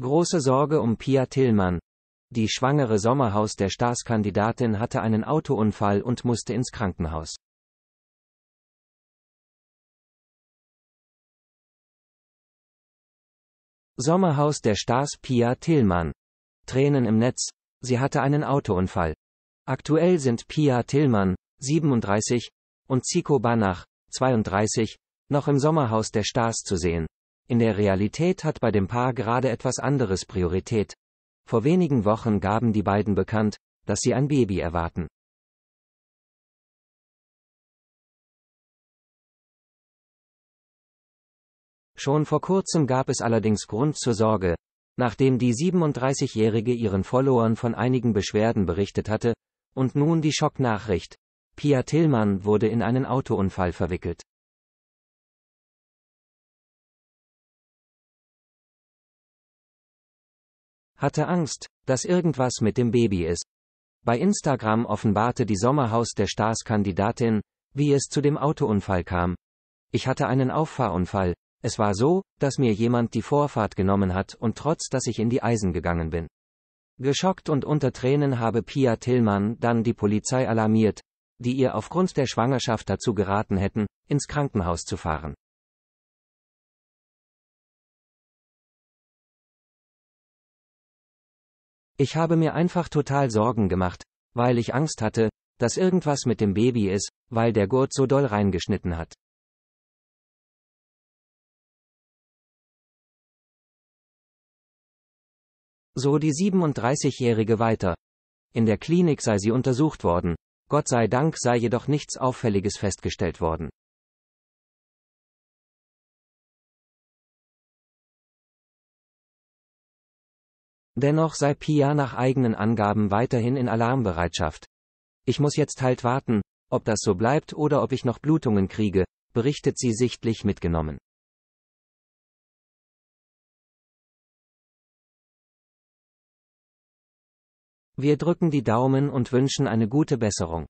Große Sorge um Pia Tillmann. Die schwangere Sommerhaus der Staatskandidatin hatte einen Autounfall und musste ins Krankenhaus. Sommerhaus der Stars Pia Tillmann. Tränen im Netz. Sie hatte einen Autounfall. Aktuell sind Pia Tillmann, 37, und Zico Banach, 32, noch im Sommerhaus der Stars zu sehen. In der Realität hat bei dem Paar gerade etwas anderes Priorität. Vor wenigen Wochen gaben die beiden bekannt, dass sie ein Baby erwarten. Schon vor kurzem gab es allerdings Grund zur Sorge, nachdem die 37-Jährige ihren Followern von einigen Beschwerden berichtet hatte, und nun die Schocknachricht. Pia Tillmann wurde in einen Autounfall verwickelt. Hatte Angst, dass irgendwas mit dem Baby ist. Bei Instagram offenbarte die Sommerhaus der Stars-Kandidatin, wie es zu dem Autounfall kam. Ich hatte einen Auffahrunfall. Es war so, dass mir jemand die Vorfahrt genommen hat und trotz dass ich in die Eisen gegangen bin. Geschockt und unter Tränen habe Pia Tillmann dann die Polizei alarmiert, die ihr aufgrund der Schwangerschaft dazu geraten hätten, ins Krankenhaus zu fahren. Ich habe mir einfach total Sorgen gemacht, weil ich Angst hatte, dass irgendwas mit dem Baby ist, weil der Gurt so doll reingeschnitten hat. So die 37-Jährige weiter. In der Klinik sei sie untersucht worden. Gott sei Dank sei jedoch nichts Auffälliges festgestellt worden. Dennoch sei Pia nach eigenen Angaben weiterhin in Alarmbereitschaft. Ich muss jetzt halt warten, ob das so bleibt oder ob ich noch Blutungen kriege, berichtet sie sichtlich mitgenommen. Wir drücken die Daumen und wünschen eine gute Besserung.